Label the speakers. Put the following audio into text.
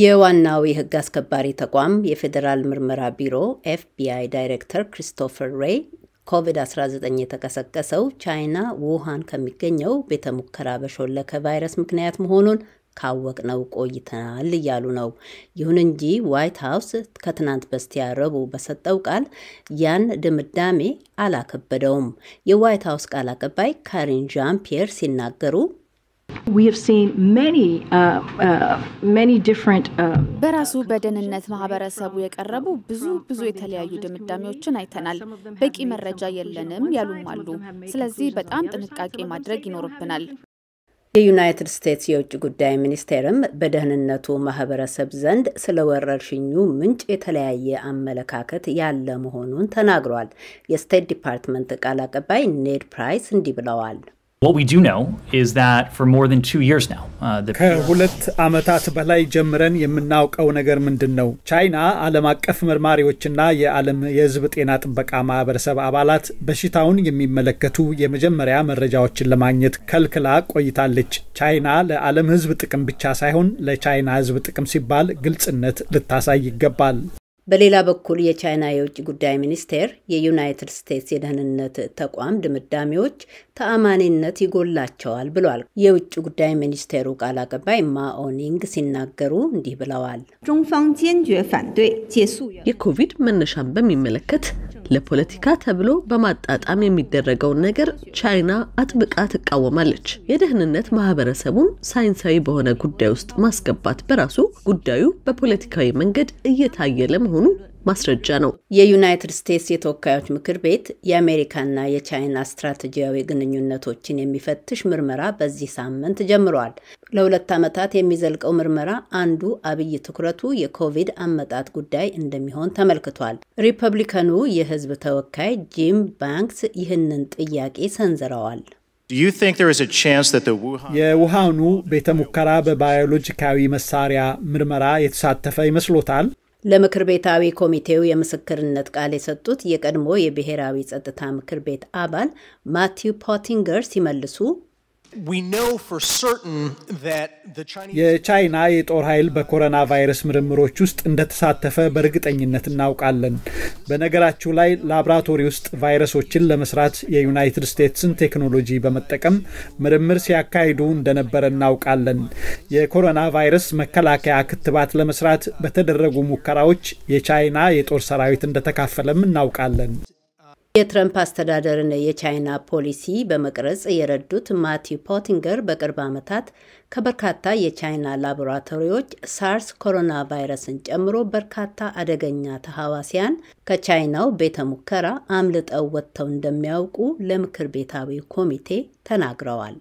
Speaker 1: የዋናው የህግ አስከባሪ ተቋም የፌዴራል ምርመራ ቢሮ ኤፍቢአይ ዳይሬክተር ክሪስቶፈር ሬይ ኮቪድ-19 የተቀሰቀሰው ቻይና ውሃን ከሚገኘው ቤተ ሙከራ በሾለከ ቫይረስ ምክንያት መሆኑን ካወቅነው ቆይተናል እያሉ ነው። ይሁን እንጂ ዋይት ሀውስ ከትናንት በስቲያ ረቡዕ በሰጠው ቃል ያን ድምዳሜ አላከበደውም። የዋይት ሀውስ ቃል አቀባይ ካሪን ዣን ፒየር ሲናገሩ Uh, uh, uh, በራሱ በደህንነት ማህበረሰቡ የቀረቡ ብዙ ብዙ የተለያዩ ድምዳሜዎችን አይተናል። በቂ መረጃ የለንም ያሉም አሉ። ስለዚህ በጣም ጥንቃቄ ማድረግ ይኖርብናል። የዩናይትድ ስቴትስ የውጭ ጉዳይ ሚኒስቴርም በደህንነቱ ማህበረሰብ ዘንድ ስለ ወረርሽኙ ምንጭ የተለያየ አመለካከት ያለ መሆኑን ተናግሯል። የስቴት ዲፓርትመንት ቃል አቀባይ ኔድ ፕራይስ እንዲህ ብለዋል።
Speaker 2: ከሁለት ዓመታት በላይ ጀምረን የምናውቀው ነገር ምንድን ነው? ቻይና ዓለም አቀፍ መርማሪዎችና የዓለም የሕዝብ ጤና ጥበቃ ማህበረሰብ አባላት በሽታውን የሚመለከቱ የመጀመሪያ መረጃዎችን ለማግኘት ከልክላ ቆይታለች። ቻይና ለዓለም ሕዝብ ጥቅም ብቻ ሳይሆን ለቻይና ሕዝብ ጥቅም ሲባል ግልጽነት ልታሳይ ይገባል።
Speaker 1: በሌላ በኩል የቻይና የውጭ ጉዳይ ሚኒስቴር የዩናይትድ ስቴትስ የደህንነት ተቋም ድምዳሜዎች ተአማኒነት ይጎላቸዋል ብሏል። የውጭ ጉዳይ ሚኒስቴሩ ቃል አቀባይ ማኦኒንግ ሲናገሩ እንዲህ ብለዋል። የኮቪድ መነሻን በሚመለከት ለፖለቲካ ተብሎ በማጣጣም የሚደረገውን ነገር ቻይና አጥብቃ ትቃወማለች። የደህንነት ማህበረሰቡን ሳይንሳዊ በሆነ ጉዳይ ውስጥ ማስገባት በራሱ ጉዳዩ በፖለቲካዊ መንገድ እየታየ ለመሆኑ ማስረጃ ነው። የዩናይትድ ስቴትስ የተወካዮች ምክር ቤት የአሜሪካና የቻይና ስትራቴጂያዊ ግንኙነቶችን የሚፈትሽ ምርመራ በዚህ ሳምንት ጀምሯል። ለሁለት ዓመታት የሚዘልቀው ምርመራ አንዱ አብይ ትኩረቱ የኮቪድ አመጣት ጉዳይ እንደሚሆን ተመልክቷል። ሪፐብሊካኑ የህዝብ ተወካይ ጂም ባንክስ ይህንን ጥያቄ ሰንዝረዋል።
Speaker 2: የውሃኑ ቤተ ሙከራ በባዮሎጂካዊ መሳሪያ ምርመራ የተሳተፈ ይመስሎታል?
Speaker 1: ለምክር ቤታዊ ኮሚቴው የምስክርነት ቃል የሰጡት የቀድሞ የብሔራዊ ጸጥታ ምክር ቤት አባል ማቲው ፖቲንገር ሲመልሱ
Speaker 2: የቻይና የጦር ኃይል በኮሮና ቫይረስ ምርምሮች ውስጥ እንደተሳተፈ በእርግጠኝነት እናውቃለን። በነገራችሁ ላይ ላብራቶሪ ውስጥ ቫይረሶችን ለመስራት የዩናይትድ ስቴትስን ቴክኖሎጂ በመጠቀም ምርምር ሲያካሂዱ እንደነበረ እናውቃለን። የኮሮና ቫይረስ መከላከያ ክትባት ለመስራት በተደረጉ ሙከራዎች የቻይና የጦር ሰራዊት እንደተካፈለም እናውቃለን።
Speaker 1: የትረምፕ አስተዳደርን የቻይና ፖሊሲ በመቅረጽ የረዱት ማቲው ፖቲንገር በቅርብ ዓመታት ከበርካታ የቻይና ላቦራቶሪዎች ሳርስ ኮሮና ቫይረስን ጨምሮ በርካታ አደገኛ ተሐዋሲያን ከቻይናው ቤተ ሙከራ አምልጠው ወጥተው እንደሚያውቁ ለምክር ቤታዊ ኮሚቴ ተናግረዋል።